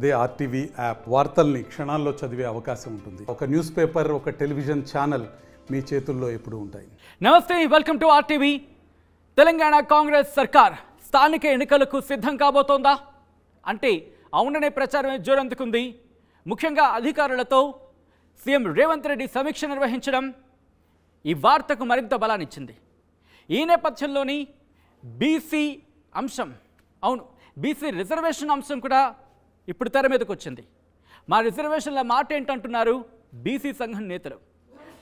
అదే RTV app వార్తల్ని క్షణాల్లో చదివే అవకాశం ఉంటుంది ఒక న్యూస్ పేపర్ ఒక టెలివిజన్ ఛానల్ మీ చేతుల్లో ఎప్పుడు ఉంటాయి నమస్తే welcome to RTV Telangana Congress సర్కార్ స్థానిక ఎన్నికలకు సిద్ధం కాబోతోందా అంటే అవుననే ప్రచారం జోరందుకుంది ముఖ్యంగా అధికారులతో సీఎం రేవంత్ రెడ్డి సమీక్ష నిర్వహించడం ఈ వార్తకు మరింత బలాన్నిచ్చింది ఈ నేపథ్యంలోని బీసీ అంశం అవును బీసీ రిజర్వేషన్ అంశం కూడా ఇప్పుడు తెర మీదకి వచ్చింది మా రిజర్వేషన్ల మాట ఏంటంటున్నారు బీసీ సంఘం నేతలు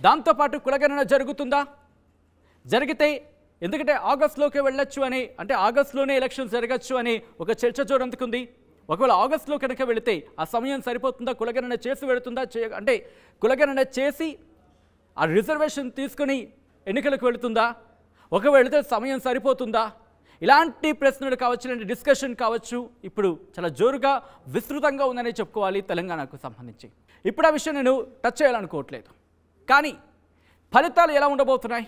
దాంతోపాటు కులగణన జరుగుతుందా జరిగితే ఎందుకంటే ఆగస్టులోకి వెళ్ళొచ్చు అని అంటే ఆగస్టులోనే ఎలక్షన్ జరగచ్చు అని ఒక చర్చ చూడందుకుంది ఒకవేళ ఆగస్టులో కనుక వెళితే ఆ సమయం సరిపోతుందా కులగణన చేసి వెళుతుందా చే అంటే కులగణన చేసి ఆ రిజర్వేషన్ తీసుకుని ఎన్నికలకు వెళుతుందా ఒకవేళ వెళితే సమయం సరిపోతుందా ఇలాంటి ప్రశ్నలు కావచ్చు ఇలాంటి డిస్కషన్ కావచ్చు ఇప్పుడు చాలా జోరుగా విస్తృతంగా ఉందనే చెప్పుకోవాలి తెలంగాణకు సంబంధించి ఇప్పుడు ఆ విషయం నేను టచ్ చేయాలనుకోవట్లేదు కానీ ఫలితాలు ఎలా ఉండబోతున్నాయి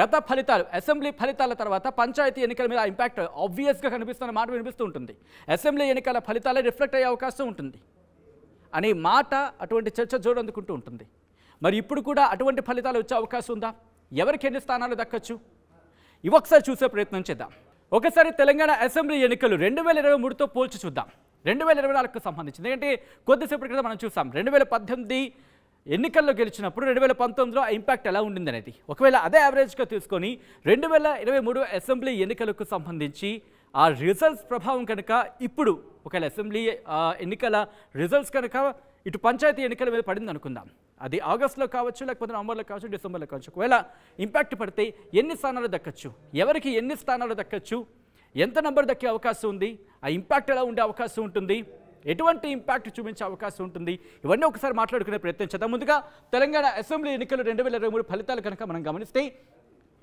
గత ఫలితాలు అసెంబ్లీ ఫలితాల తర్వాత పంచాయతీ ఎన్నికల మీద ఇంపాక్ట్ ఆబ్వియస్గా కనిపిస్తున్న మాట వినిపిస్తూ ఉంటుంది అసెంబ్లీ ఎన్నికల ఫలితాలే రిఫ్లెక్ట్ అయ్యే అవకాశం ఉంటుంది అనే మాట అటువంటి చర్చ జోడందుకుంటూ ఉంటుంది మరి ఇప్పుడు కూడా అటువంటి ఫలితాలు వచ్చే అవకాశం ఉందా ఎవరికి ఎన్ని స్థానాలు దక్కచ్చు ఇవొకసారి చూసే ప్రయత్నం చేద్దాం ఒకసారి తెలంగాణ అసెంబ్లీ ఎన్నికలు రెండు వేల ఇరవై మూడుతో పోల్చి చూద్దాం రెండు వేల ఇరవై నాలుగుకు సంబంధించి ఎందుకంటే కొద్దిసేపటి క్రితం మనం చూసాం రెండు వేల పద్దెనిమిది ఎన్నికల్లో గెలిచినప్పుడు రెండు వేల పంతొమ్మిదిలో ఇంపాక్ట్ ఎలా ఉండింది అనేది ఒకవేళ అదే యావరేజ్గా తీసుకొని రెండు వేల ఇరవై మూడు అసెంబ్లీ ఎన్నికలకు సంబంధించి ఆ రిజల్ట్స్ ప్రభావం కనుక ఇప్పుడు ఒకవేళ అసెంబ్లీ ఎన్నికల రిజల్ట్స్ కనుక ఇటు పంచాయతీ ఎన్నికల మీద పడింది అనుకుందాం అది ఆగస్టులో కావచ్చు లేకపోతే నవంబర్లో కావచ్చు డిసెంబర్లో కావచ్చు ఒకవేళ ఇంపాక్ట్ పడితే ఎన్ని స్థానాలు దక్కచ్చు ఎవరికి ఎన్ని స్థానాలు దక్కచ్చు ఎంత నెంబర్ దక్కే అవకాశం ఉంది ఆ ఇంపాక్ట్ ఎలా ఉండే అవకాశం ఉంటుంది ఎటువంటి ఇంపాక్ట్ చూపించే అవకాశం ఉంటుంది ఇవన్నీ ఒకసారి మాట్లాడుకునే ప్రయత్నం ముందుగా తెలంగాణ అసెంబ్లీ ఎన్నికలు రెండు వేల ఇరవై మూడు ఫలితాలు కనుక మనం గమనిస్తే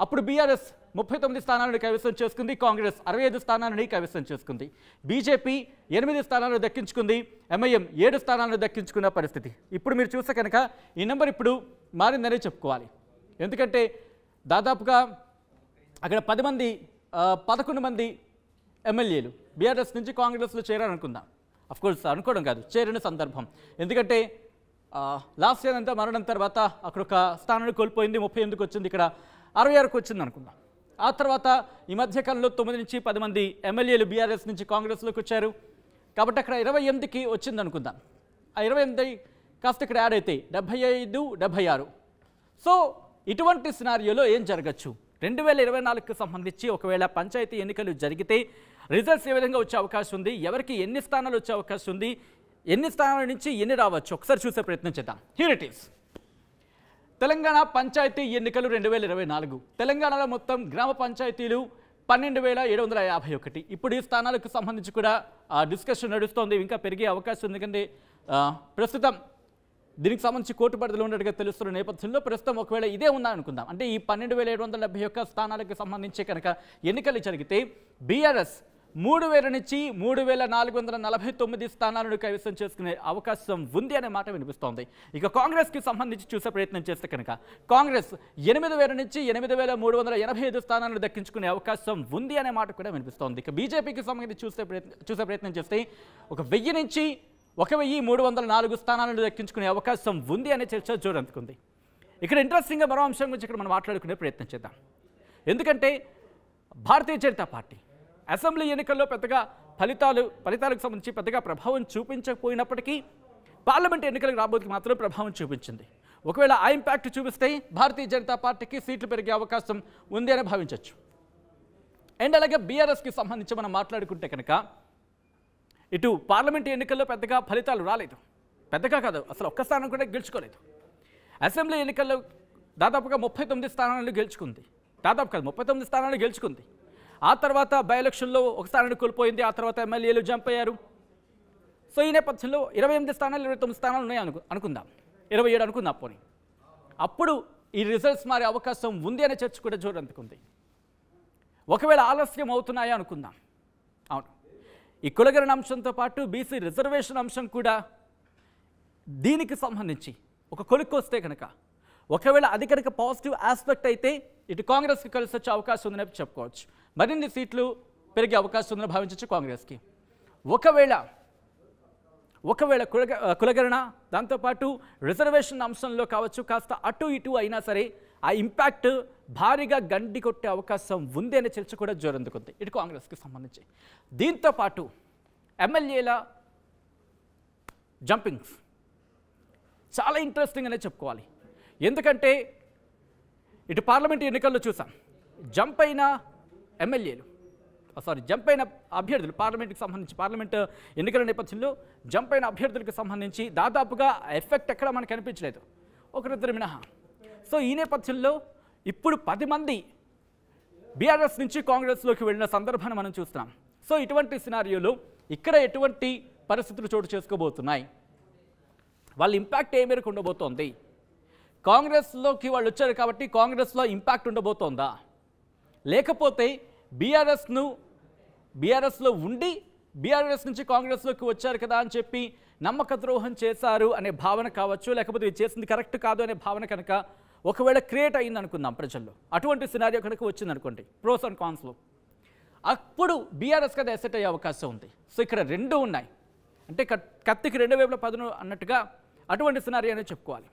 అప్పుడు బీఆర్ఎస్ ముప్పై తొమ్మిది స్థానాలను కైవసం చేసుకుంది కాంగ్రెస్ అరవై ఐదు స్థానాలని కైవసం చేసుకుంది బీజేపీ ఎనిమిది స్థానాలను దక్కించుకుంది ఎంఐఎం ఏడు స్థానాలను దక్కించుకున్న పరిస్థితి ఇప్పుడు మీరు చూస్తే కనుక ఈ నెంబర్ ఇప్పుడు మారిందనే చెప్పుకోవాలి ఎందుకంటే దాదాపుగా అక్కడ పది మంది పదకొండు మంది ఎమ్మెల్యేలు బీఆర్ఎస్ నుంచి కాంగ్రెస్లో చేరారనుకుందాం కోర్స్ అనుకోవడం కాదు చేరిన సందర్భం ఎందుకంటే లాస్ట్ ఇయర్ అంతా మరణం తర్వాత అక్కడ ఒక స్థానాన్ని కోల్పోయింది ముప్పై ఎందుకు వచ్చింది ఇక్కడ అరవై ఆరుకు వచ్చింది అనుకుందాం ఆ తర్వాత ఈ మధ్యకాలంలో తొమ్మిది నుంచి పది మంది ఎమ్మెల్యేలు బీఆర్ఎస్ నుంచి కాంగ్రెస్లోకి వచ్చారు కాబట్టి అక్కడ ఇరవై ఎనిమిదికి వచ్చింది అనుకుందాం ఆ ఇరవై ఎనిమిది కాస్త ఇక్కడ యాడ్ అయితే డెబ్బై ఐదు డెబ్బై ఆరు సో ఇటువంటి సినారియోలో ఏం జరగచ్చు రెండు వేల ఇరవై నాలుగుకి సంబంధించి ఒకవేళ పంచాయతీ ఎన్నికలు జరిగితే రిజల్ట్స్ ఏ విధంగా వచ్చే అవకాశం ఉంది ఎవరికి ఎన్ని స్థానాలు వచ్చే అవకాశం ఉంది ఎన్ని స్థానాల నుంచి ఎన్ని రావచ్చు ఒకసారి చూసే ప్రయత్నం చేద్దాం హీరిటీస్ తెలంగాణ పంచాయతీ ఎన్నికలు రెండు వేల ఇరవై నాలుగు తెలంగాణలో మొత్తం గ్రామ పంచాయతీలు పన్నెండు వేల ఏడు వందల యాభై ఒకటి ఇప్పుడు ఈ స్థానాలకు సంబంధించి కూడా డిస్కషన్ నడుస్తోంది ఇంకా పెరిగే అవకాశం ఉంది ఎందుకంటే ప్రస్తుతం దీనికి సంబంధించి కోర్టు పరిధిలో ఉన్నట్టుగా తెలుస్తున్న నేపథ్యంలో ప్రస్తుతం ఒకవేళ ఇదే ఉందనుకుందాం అంటే ఈ పన్నెండు వేల ఏడు వందల డెబ్బై ఒక్క స్థానాలకు సంబంధించి కనుక ఎన్నికలు జరిగితే బీఆర్ఎస్ మూడు వేల నుంచి మూడు వేల నాలుగు వందల నలభై తొమ్మిది స్థానాలను కైవసం చేసుకునే అవకాశం ఉంది అనే మాట వినిపిస్తోంది ఇక కాంగ్రెస్కి సంబంధించి చూసే ప్రయత్నం చేస్తే కనుక కాంగ్రెస్ ఎనిమిది వేల నుంచి ఎనిమిది వేల మూడు వందల ఎనభై ఐదు స్థానాలను దక్కించుకునే అవకాశం ఉంది అనే మాట కూడా వినిపిస్తోంది ఇక బీజేపీకి సంబంధించి చూసే ప్రయత్నం చూసే ప్రయత్నం చేస్తే ఒక వెయ్యి నుంచి ఒక వెయ్యి మూడు వందల నాలుగు స్థానాలను దక్కించుకునే అవకాశం ఉంది అనే చర్చ జోరందుకుంది ఇక్కడ ఇంట్రెస్టింగ్గా మరో అంశం గురించి ఇక్కడ మనం మాట్లాడుకునే ప్రయత్నం చేద్దాం ఎందుకంటే భారతీయ జనతా పార్టీ అసెంబ్లీ ఎన్నికల్లో పెద్దగా ఫలితాలు ఫలితాలకు సంబంధించి పెద్దగా ప్రభావం చూపించకపోయినప్పటికీ పార్లమెంట్ ఎన్నికలకు రాబోతుకి మాత్రం ప్రభావం చూపించింది ఒకవేళ ఆ ఇంపాక్ట్ చూపిస్తే భారతీయ జనతా పార్టీకి సీట్లు పెరిగే అవకాశం ఉంది అని భావించవచ్చు అండ్ అలాగే బీఆర్ఎస్కి సంబంధించి మనం మాట్లాడుకుంటే కనుక ఇటు పార్లమెంట్ ఎన్నికల్లో పెద్దగా ఫలితాలు రాలేదు పెద్దగా కాదు అసలు ఒక్క స్థానం కూడా గెలుచుకోలేదు అసెంబ్లీ ఎన్నికల్లో దాదాపుగా ముప్పై తొమ్మిది స్థానాలు గెలుచుకుంది దాదాపు కాదు ముప్పై తొమ్మిది స్థానాలు గెలుచుకుంది ఆ తర్వాత బై ఎలక్షన్లో ఒక స్థానాన్ని కోల్పోయింది ఆ తర్వాత ఎమ్మెల్యేలు జంప్ అయ్యారు సో ఈ నేపథ్యంలో ఇరవై ఎనిమిది స్థానాలు ఇరవై తొమ్మిది స్థానాలు ఉన్నాయి అనుకు అనుకుందాం ఇరవై ఏడు అనుకుందాం పోనీ అప్పుడు ఈ రిజల్ట్స్ మారే అవకాశం ఉంది అనే చర్చ కూడా చూడందుకుంది ఒకవేళ ఆలస్యం అవుతున్నాయా అనుకుందాం అవును ఈ కులగరణ అంశంతో పాటు బీసీ రిజర్వేషన్ అంశం కూడా దీనికి సంబంధించి ఒక కొలుక్కు వస్తే కనుక ఒకవేళ అది కనుక పాజిటివ్ ఆస్పెక్ట్ అయితే ఇటు కాంగ్రెస్కి కలిసి వచ్చే అవకాశం ఉందని చెప్పుకోవచ్చు మరిన్ని సీట్లు పెరిగే అవకాశం ఉందని భావించవచ్చు కాంగ్రెస్కి ఒకవేళ ఒకవేళ కులగ కులగరణ దాంతోపాటు రిజర్వేషన్ అంశంలో కావచ్చు కాస్త అటు ఇటు అయినా సరే ఆ ఇంపాక్ట్ భారీగా గండి కొట్టే అవకాశం ఉంది అనే చర్చ కూడా జోరందుకుంది ఇటు కాంగ్రెస్కి సంబంధించి దీంతోపాటు ఎమ్మెల్యేల జంపింగ్స్ చాలా ఇంట్రెస్టింగ్ అనే చెప్పుకోవాలి ఎందుకంటే ఇటు పార్లమెంట్ ఎన్నికల్లో చూసాం జంప్ అయినా ఎమ్మెల్యేలు సారీ జంప్ అయిన అభ్యర్థులు పార్లమెంట్కి సంబంధించి పార్లమెంట్ ఎన్నికల నేపథ్యంలో జంప్ అయిన అభ్యర్థులకు సంబంధించి దాదాపుగా ఎఫెక్ట్ ఎక్కడ మనకు అనిపించలేదు ఒకరిద్దరు మినహా సో ఈ నేపథ్యంలో ఇప్పుడు పది మంది బీఆర్ఎస్ నుంచి కాంగ్రెస్లోకి వెళ్ళిన సందర్భాన్ని మనం చూస్తున్నాం సో ఇటువంటి సినారియోలు ఇక్కడ ఎటువంటి పరిస్థితులు చోటు చేసుకోబోతున్నాయి వాళ్ళ ఇంపాక్ట్ ఏ మేరకు ఉండబోతోంది కాంగ్రెస్లోకి వాళ్ళు వచ్చారు కాబట్టి కాంగ్రెస్లో ఇంపాక్ట్ ఉండబోతోందా లేకపోతే బీఆర్ఎస్ను బీఆర్ఎస్లో ఉండి బీఆర్ఎస్ నుంచి కాంగ్రెస్లోకి వచ్చారు కదా అని చెప్పి నమ్మక ద్రోహం చేశారు అనే భావన కావచ్చు లేకపోతే ఇది చేసింది కరెక్ట్ కాదు అనే భావన కనుక ఒకవేళ క్రియేట్ అయింది అనుకుందాం ప్రజల్లో అటువంటి సినారియో కనుక వచ్చింది అనుకోండి ప్రోస్ అండ్ కాన్స్లో అప్పుడు బీఆర్ఎస్ కదా ఎసెట్ అయ్యే అవకాశం ఉంది సో ఇక్కడ రెండు ఉన్నాయి అంటే కత్తికి రెండు వేల పదును అన్నట్టుగా అటువంటి అనేది చెప్పుకోవాలి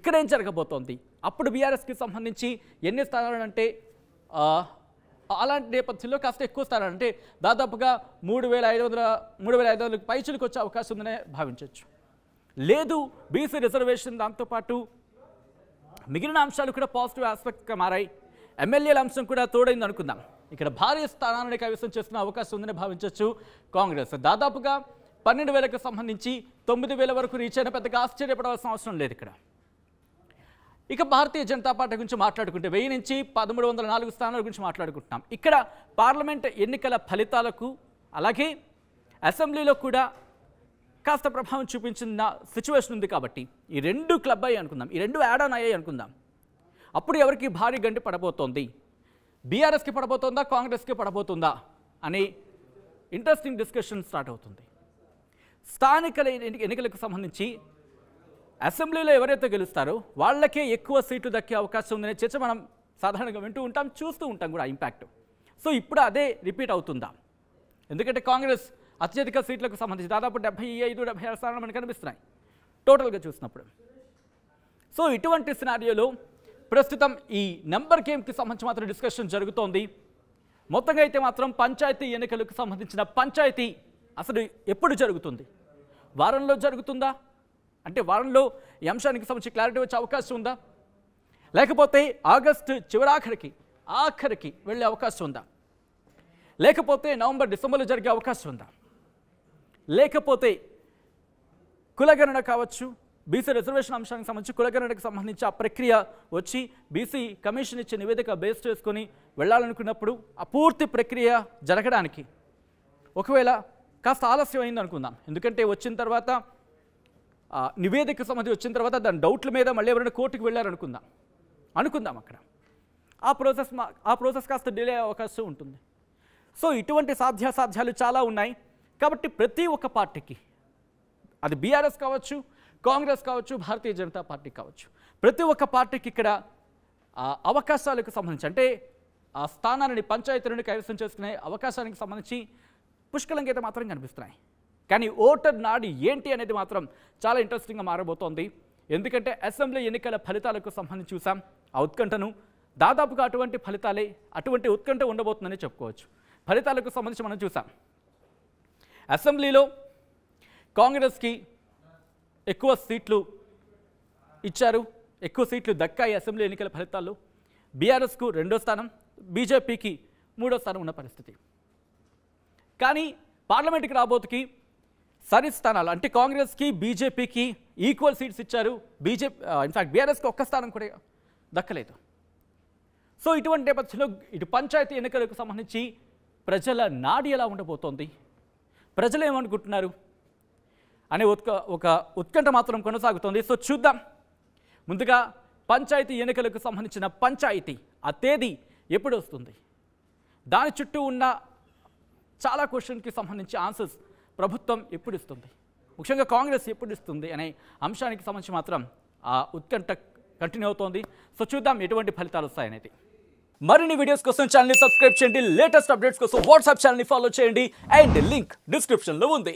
ఇక్కడ ఏం జరగబోతోంది అప్పుడు బీఆర్ఎస్కి సంబంధించి ఎన్ని స్థానాలు అంటే అలాంటి నేపథ్యంలో కాస్త ఎక్కువ స్థానాలంటే దాదాపుగా మూడు వేల ఐదు వందల మూడు వేల ఐదు వందలకు పైచులకు వచ్చే అవకాశం ఉందనే భావించవచ్చు లేదు బీసీ రిజర్వేషన్ దాంతోపాటు మిగిలిన అంశాలు కూడా పాజిటివ్ ఆస్పెక్ట్గా మారాయి ఎమ్మెల్యేల అంశం కూడా తోడైంది అనుకుందాం ఇక్కడ భారీ స్థానాలను కైవసం చేస్తున్న అవకాశం ఉందని భావించవచ్చు కాంగ్రెస్ దాదాపుగా పన్నెండు వేలకు సంబంధించి తొమ్మిది వేల వరకు రీచ్ అయిన పెద్దగా ఆశ్చర్యపడవలసిన అవసరం లేదు ఇక్కడ ఇక భారతీయ జనతా పార్టీ గురించి మాట్లాడుకుంటే వెయ్యి నుంచి పదమూడు వందల నాలుగు స్థానాల గురించి మాట్లాడుకుంటున్నాం ఇక్కడ పార్లమెంట్ ఎన్నికల ఫలితాలకు అలాగే అసెంబ్లీలో కూడా కాస్త ప్రభావం చూపించిన సిచ్యువేషన్ ఉంది కాబట్టి ఈ రెండు క్లబ్ అయ్యాయి అనుకుందాం ఈ రెండు యాడ్ ఆన్ అయ్యాయి అనుకుందాం అప్పుడు ఎవరికి భారీ గండి పడబోతోంది బీఆర్ఎస్కి పడబోతుందా కాంగ్రెస్కి పడబోతుందా అని ఇంట్రెస్టింగ్ డిస్కషన్ స్టార్ట్ అవుతుంది స్థానిక ఎన్నికలకు సంబంధించి అసెంబ్లీలో ఎవరైతే గెలుస్తారో వాళ్ళకే ఎక్కువ సీట్లు దక్కే అవకాశం ఉందనే చర్చ మనం సాధారణంగా వింటూ ఉంటాం చూస్తూ ఉంటాం కూడా ఇంపాక్ట్ సో ఇప్పుడు అదే రిపీట్ అవుతుందా ఎందుకంటే కాంగ్రెస్ అత్యధిక సీట్లకు సంబంధించి దాదాపు డెబ్బై ఐదు డెబ్బై ఆరు స్థానాలు మనకు కనిపిస్తున్నాయి టోటల్గా చూసినప్పుడు సో ఇటువంటి సినారియోలో ప్రస్తుతం ఈ నెంబర్ గేమ్కి సంబంధించి మాత్రం డిస్కషన్ జరుగుతోంది మొత్తంగా అయితే మాత్రం పంచాయతీ ఎన్నికలకు సంబంధించిన పంచాయతీ అసలు ఎప్పుడు జరుగుతుంది వారంలో జరుగుతుందా అంటే వారంలో ఈ అంశానికి సంబంధించి క్లారిటీ వచ్చే అవకాశం ఉందా లేకపోతే ఆగస్టు చివరాఖరికి ఆఖరికి వెళ్ళే అవకాశం ఉందా లేకపోతే నవంబర్ డిసెంబర్లో జరిగే అవకాశం ఉందా లేకపోతే కులగణన కావచ్చు బీసీ రిజర్వేషన్ అంశానికి సంబంధించి కులగణనకు సంబంధించి ఆ ప్రక్రియ వచ్చి బీసీ కమిషన్ ఇచ్చే నివేదిక బేస్ చేసుకొని వెళ్ళాలనుకున్నప్పుడు ఆ పూర్తి ప్రక్రియ జరగడానికి ఒకవేళ కాస్త ఆలస్యం అయింది అనుకుందాం ఎందుకంటే వచ్చిన తర్వాత నివేదిక సంబంధించి వచ్చిన తర్వాత దాని డౌట్ల మీద మళ్ళీ ఎవరైనా కోర్టుకు వెళ్ళారనుకుందాం అనుకుందాం అక్కడ ఆ ప్రాసెస్ ఆ ప్రాసెస్ కాస్త డిలే అవకాశం ఉంటుంది సో ఇటువంటి సాధ్యాసాధ్యాలు చాలా ఉన్నాయి కాబట్టి ప్రతి ఒక్క పార్టీకి అది బీఆర్ఎస్ కావచ్చు కాంగ్రెస్ కావచ్చు భారతీయ జనతా పార్టీ కావచ్చు ప్రతి ఒక్క పార్టీకి ఇక్కడ అవకాశాలకు సంబంధించి అంటే ఆ స్థానాలని పంచాయతీలను కైవసం చేసుకునే అవకాశానికి సంబంధించి పుష్కలంగా అయితే మాత్రం కనిపిస్తున్నాయి కానీ ఓటర్ నాడు ఏంటి అనేది మాత్రం చాలా ఇంట్రెస్టింగ్గా మారబోతోంది ఎందుకంటే అసెంబ్లీ ఎన్నికల ఫలితాలకు సంబంధించి చూసాం ఆ ఉత్కంఠను దాదాపుగా అటువంటి ఫలితాలే అటువంటి ఉత్కంఠ ఉండబోతుందని చెప్పుకోవచ్చు ఫలితాలకు సంబంధించి మనం చూసాం అసెంబ్లీలో కాంగ్రెస్కి ఎక్కువ సీట్లు ఇచ్చారు ఎక్కువ సీట్లు దక్కాయి అసెంబ్లీ ఎన్నికల ఫలితాల్లో బీఆర్ఎస్కు రెండో స్థానం బీజేపీకి మూడో స్థానం ఉన్న పరిస్థితి కానీ పార్లమెంటుకి రాబోతుకి సరి స్థానాలు అంటే కాంగ్రెస్కి బీజేపీకి ఈక్వల్ సీట్స్ ఇచ్చారు బీజేపీ ఇన్ఫ్యాక్ట్ బీఆర్ఎస్కి ఒక్క స్థానం కూడా దక్కలేదు సో ఇటువంటి నేపథ్యంలో ఇటు పంచాయతీ ఎన్నికలకు సంబంధించి ప్రజల నాడి ఎలా ఉండబోతోంది ప్రజలు ఏమనుకుంటున్నారు అనే ఉత్క ఒక ఉత్కంఠ మాత్రం కొనసాగుతోంది సో చూద్దాం ముందుగా పంచాయతీ ఎన్నికలకు సంబంధించిన పంచాయతీ ఆ తేదీ ఎప్పుడు వస్తుంది దాని చుట్టూ ఉన్న చాలా క్వశ్చన్కి సంబంధించి ఆన్సర్స్ ప్రభుత్వం ఎప్పుడు ఇస్తుంది ముఖ్యంగా కాంగ్రెస్ ఎప్పుడు ఇస్తుంది అనే అంశానికి సంబంధించి మాత్రం ఆ ఉత్కంఠ కంటిన్యూ అవుతోంది సో చూద్దాం ఎటువంటి ఫలితాలు వస్తాయనేది మరిన్ని వీడియోస్ కోసం ఛానల్ని సబ్స్క్రైబ్ చేయండి లేటెస్ట్ అప్డేట్స్ కోసం వాట్సాప్ ఛానల్ని ఫాలో చేయండి అండ్ లింక్ డిస్క్రిప్షన్లో ఉంది